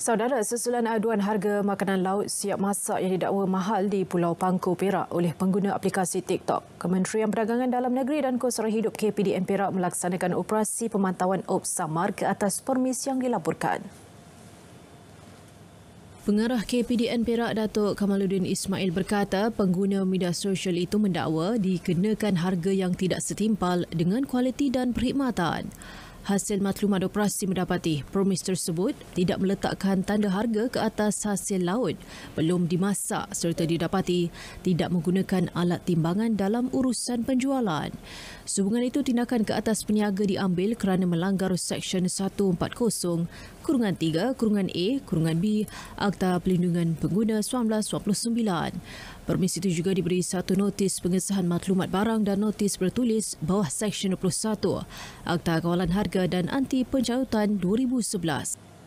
Saudara, susulan aduan harga makanan laut siap masak yang didakwa mahal di Pulau Pangkor Perak oleh pengguna aplikasi TikTok. Kementerian Perdagangan Dalam Negeri dan Kosra Hidup KPDM Perak melaksanakan operasi pemantauan Opsa Marga atas permis yang dilaporkan. Pengarah KPDN Perak Datuk Kamaluddin Ismail berkata pengguna media sosial itu mendakwa dikenakan harga yang tidak setimpal dengan kualiti dan perkhidmatan. Hasil maklumat operasi mendapati promis tersebut tidak meletakkan tanda harga ke atas hasil laut, belum dimasak serta didapati tidak menggunakan alat timbangan dalam urusan penjualan. Sehubungan itu, tindakan ke atas peniaga diambil kerana melanggar Seksyen 140 kurungan 3 kurungan A kurungan B Akta Pelindungan Pengguna 1999. Lah Permisi itu juga diberi satu notis pengesahan maklumat barang dan notis bertulis bawah Seksyen 21 Akta Kawalan Harga dan Anti Pencautan 2011.